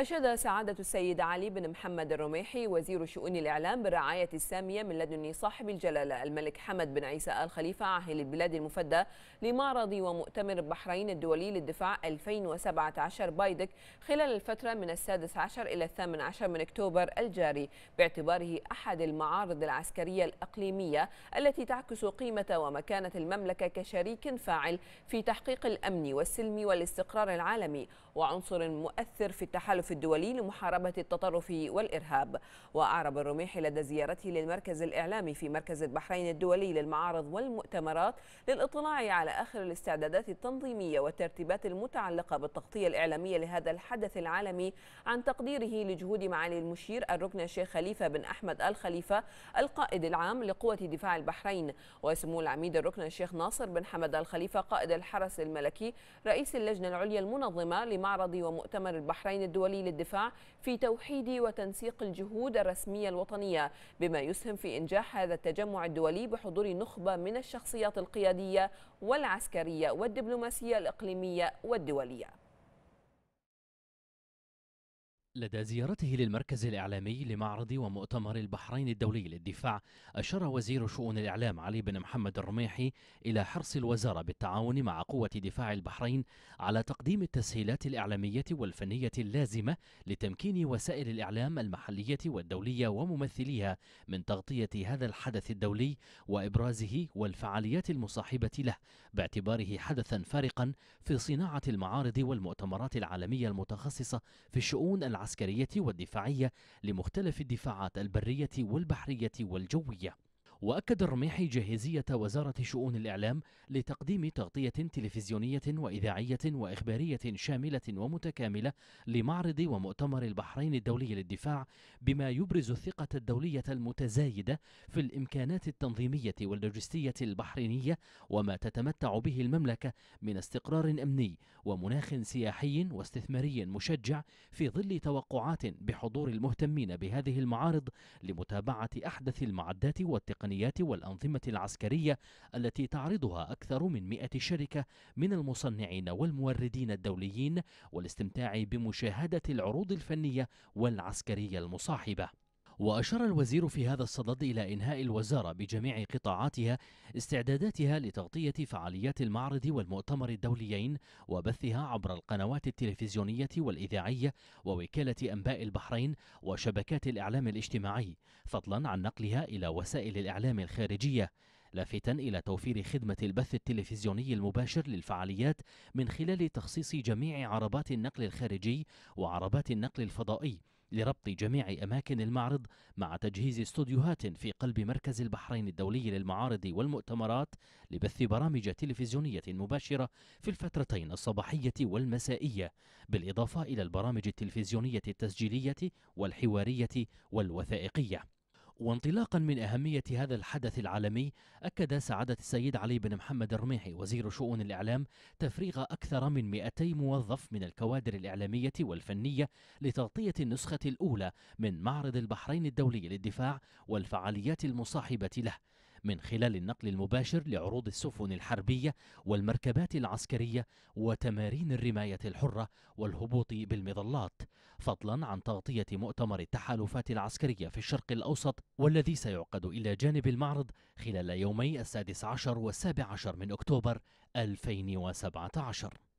أشاد سعادة السيد علي بن محمد الرميحي وزير شؤون الإعلام بالرعاية السامية من لدن صاحب الجلالة الملك حمد بن عيسى آل خليفة عاهل البلاد المفدى لمعرض ومؤتمر البحرين الدولي للدفاع 2017 بايدك خلال الفترة من السادس عشر إلى الثامن عشر من أكتوبر الجاري باعتباره أحد المعارض العسكرية الأقليمية التي تعكس قيمة ومكانة المملكة كشريك فاعل في تحقيق الأمن والسلم والاستقرار العالمي وعنصر مؤثر في التحالف الدولي لمحاربة التطرف والإرهاب وأعرب الرميحي لدى زيارته للمركز الإعلامي في مركز البحرين الدولي للمعارض والمؤتمرات للإطلاع على آخر الاستعدادات التنظيمية والترتيبات المتعلقة بالتغطية الإعلامية لهذا الحدث العالمي عن تقديره لجهود معالي المشير الركن الشيخ خليفة بن أحمد الخليفة القائد العام لقوة دفاع البحرين وسمو العميد الركن الشيخ ناصر بن حمد الخليفة قائد الحرس الملكي رئيس اللجنة العليا المنظمة لمعرض ومؤتمر البحرين الدولي الدولي للدفاع في توحيد وتنسيق الجهود الرسمية الوطنية بما يسهم في إنجاح هذا التجمع الدولي بحضور نخبة من الشخصيات القيادية والعسكرية والدبلوماسية الإقليمية والدولية لدى زيارته للمركز الإعلامي لمعرض ومؤتمر البحرين الدولي للدفاع أشار وزير شؤون الإعلام علي بن محمد الرميحي إلى حرص الوزارة بالتعاون مع قوة دفاع البحرين على تقديم التسهيلات الإعلامية والفنية اللازمة لتمكين وسائل الإعلام المحلية والدولية وممثليها من تغطية هذا الحدث الدولي وإبرازه والفعاليات المصاحبة له باعتباره حدثا فارقا في صناعة المعارض والمؤتمرات العالمية المتخصصة في الشؤون العالمية العسكرية والدفاعية لمختلف الدفاعات البرية والبحرية والجوية وأكد الرميحي جاهزية وزارة شؤون الإعلام لتقديم تغطية تلفزيونية وإذاعية وإخبارية شاملة ومتكاملة لمعرض ومؤتمر البحرين الدولي للدفاع بما يبرز الثقة الدولية المتزايدة في الإمكانات التنظيمية واللوجستية البحرينية وما تتمتع به المملكة من استقرار أمني ومناخ سياحي واستثماري مشجع في ظل توقعات بحضور المهتمين بهذه المعارض لمتابعة أحدث المعدات والتقنيات التقنيات والأنظمة العسكرية التي تعرضها أكثر من 100 شركة من المصنعين والموردين الدوليين والاستمتاع بمشاهدة العروض الفنية والعسكرية المصاحبة وأشار الوزير في هذا الصدد إلى إنهاء الوزارة بجميع قطاعاتها استعداداتها لتغطية فعاليات المعرض والمؤتمر الدوليين وبثها عبر القنوات التلفزيونية والإذاعية ووكالة أنباء البحرين وشبكات الإعلام الاجتماعي فضلا عن نقلها إلى وسائل الإعلام الخارجية لافتا إلى توفير خدمة البث التلفزيوني المباشر للفعاليات من خلال تخصيص جميع عربات النقل الخارجي وعربات النقل الفضائي لربط جميع أماكن المعرض مع تجهيز استوديوهات في قلب مركز البحرين الدولي للمعارض والمؤتمرات لبث برامج تلفزيونية مباشرة في الفترتين الصباحية والمسائية بالإضافة إلى البرامج التلفزيونية التسجيلية والحوارية والوثائقية وانطلاقا من أهمية هذا الحدث العالمي أكد سعادة السيد علي بن محمد الرميحي وزير شؤون الإعلام تفريغ أكثر من 200 موظف من الكوادر الإعلامية والفنية لتغطية النسخة الأولى من معرض البحرين الدولي للدفاع والفعاليات المصاحبة له من خلال النقل المباشر لعروض السفن الحربية والمركبات العسكرية وتمارين الرماية الحرة والهبوط بالمظلات فضلا عن تغطية مؤتمر التحالفات العسكرية في الشرق الأوسط والذي سيعقد إلى جانب المعرض خلال يومي السادس عشر والسابع عشر من أكتوبر 2017